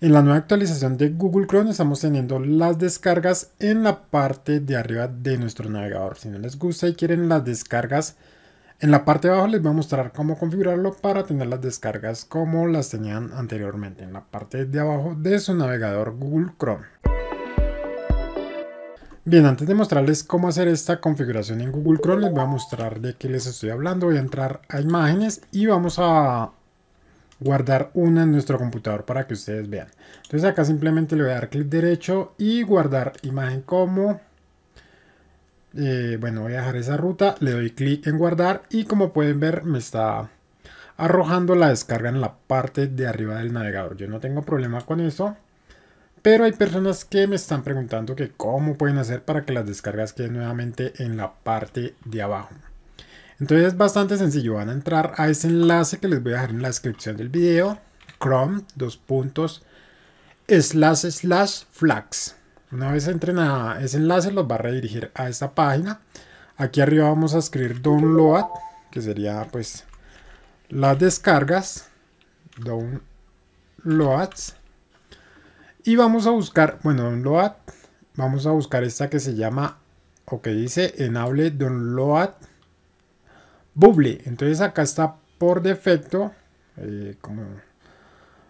En la nueva actualización de Google Chrome estamos teniendo las descargas en la parte de arriba de nuestro navegador. Si no les gusta y quieren las descargas, en la parte de abajo les voy a mostrar cómo configurarlo para tener las descargas como las tenían anteriormente. En la parte de abajo de su navegador Google Chrome. Bien, antes de mostrarles cómo hacer esta configuración en Google Chrome, les voy a mostrar de qué les estoy hablando. Voy a entrar a imágenes y vamos a guardar una en nuestro computador para que ustedes vean. Entonces acá simplemente le voy a dar clic derecho y guardar imagen como. Eh, bueno, voy a dejar esa ruta, le doy clic en guardar y como pueden ver me está arrojando la descarga en la parte de arriba del navegador. Yo no tengo problema con eso. Pero hay personas que me están preguntando que cómo pueden hacer para que las descargas queden nuevamente en la parte de abajo. Entonces es bastante sencillo, van a entrar a ese enlace que les voy a dejar en la descripción del video, chrome, dos puntos, slash slash flags. Una vez entren a ese enlace los va a redirigir a esta página. Aquí arriba vamos a escribir download, que sería pues las descargas, downloads. Y vamos a buscar, bueno, download, vamos a buscar esta que se llama, o que dice enable download entonces acá está por defecto. Eh, como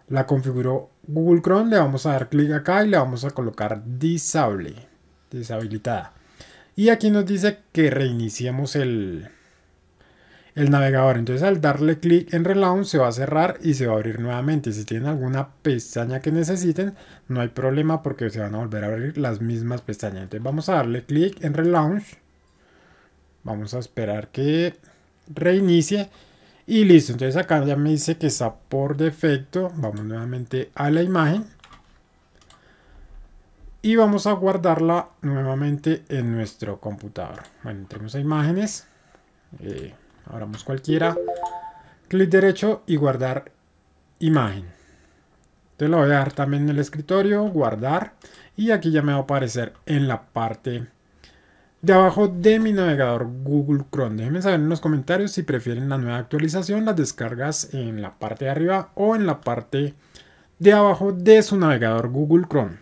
la configuró Google Chrome. Le vamos a dar clic acá y le vamos a colocar disable. Deshabilitada. Y aquí nos dice que reiniciemos el, el navegador. Entonces al darle clic en Relaunch se va a cerrar y se va a abrir nuevamente. Si tienen alguna pestaña que necesiten, no hay problema porque se van a volver a abrir las mismas pestañas. Entonces vamos a darle clic en Relaunch. Vamos a esperar que Reinicie y listo. Entonces acá ya me dice que está por defecto. Vamos nuevamente a la imagen. Y vamos a guardarla nuevamente en nuestro computador. Bueno, entremos a imágenes. Eh, abramos cualquiera. Clic derecho y guardar imagen. Entonces lo voy a dejar también en el escritorio. Guardar. Y aquí ya me va a aparecer en la parte de abajo de mi navegador Google Chrome. Déjenme saber en los comentarios si prefieren la nueva actualización, las descargas en la parte de arriba o en la parte de abajo de su navegador Google Chrome.